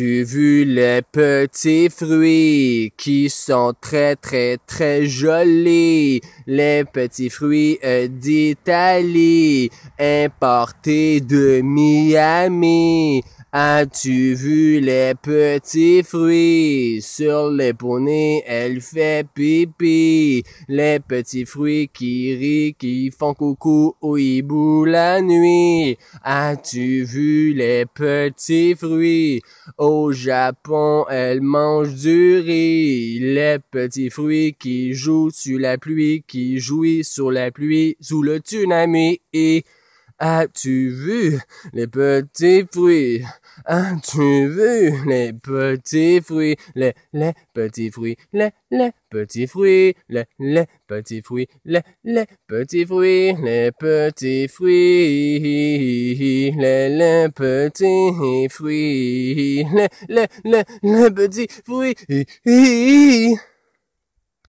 as vu les petits fruits qui sont très très très jolis? Les petits fruits euh, d'Italie importés de Miami. As-tu vu les petits fruits sur les poneys? Elle fait pipi. Les petits fruits qui rient, qui font coucou au hibou la nuit. As-tu vu les petits fruits? Au Japon, elle mange du riz. Les petits fruits qui jouent sur la pluie, qui jouit sur la pluie, sous le tsunami. Et As-tu vu les petits fruits? As-tu vu les petits fruits? Les, les petits fruits, les, les petits fruits, les, les petits fruits, les, les petits fruits, les petits fruits, les, les petits fruits, les, les, les petits fruits.